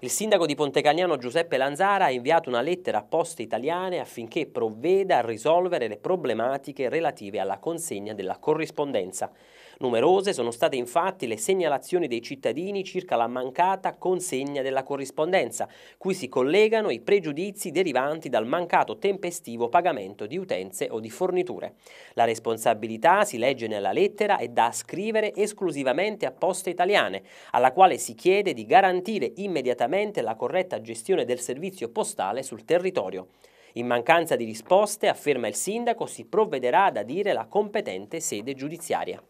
Il sindaco di Pontecagnano Giuseppe Lanzara ha inviato una lettera a poste italiane affinché provveda a risolvere le problematiche relative alla consegna della corrispondenza. Numerose sono state infatti le segnalazioni dei cittadini circa la mancata consegna della corrispondenza, cui si collegano i pregiudizi derivanti dal mancato tempestivo pagamento di utenze o di forniture. La responsabilità, si legge nella lettera, è da ascrivere esclusivamente a poste italiane, alla quale si chiede di garantire immediatamente seriamente la corretta gestione del servizio postale sul territorio. In mancanza di risposte, afferma il sindaco, si provvederà ad adire la competente sede giudiziaria.